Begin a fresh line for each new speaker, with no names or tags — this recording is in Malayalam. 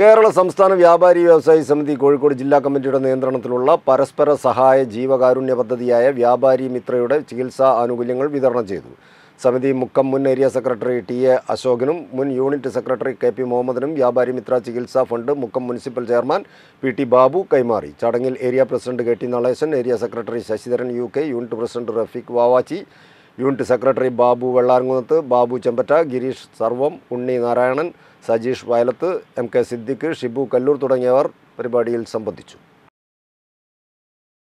കേരള സംസ്ഥാന വ്യാപാരി വ്യവസായി സമിതി കോഴിക്കോട് ജില്ലാ കമ്മിറ്റിയുടെ നിയന്ത്രണത്തിലുള്ള പരസ്പര സഹായ ജീവകാരുണ്യ പദ്ധതിയായ വ്യാപാരി മിത്രയുടെ ചികിത്സാ ആനുകൂല്യങ്ങൾ വിതരണം ചെയ്തു സമിതി മുക്കം മുൻ ഏരിയ സെക്രട്ടറി ടി എ അശോകനും മുൻ യൂണിറ്റ് സെക്രട്ടറി കെ പി മുഹമ്മദിനും വ്യാപാരി മിത്ര ചികിത്സാ fund Mukkam municipal chairman P T Babu കൈമാറി ചടങ്ങിൽ area president K T Naleshan area secretary Sasidharan U K unit president Rafeeq Vavachi unit secretary Babu Vellaramkunnath Babu Chempatta Gireesh Sarvam Unni Narayanan Sajeesh Vayalath M K Siddique Shibu Kallur തുടങ്ങിയവർ പരിപാടിയിൽ സംബന്ധിച്ചു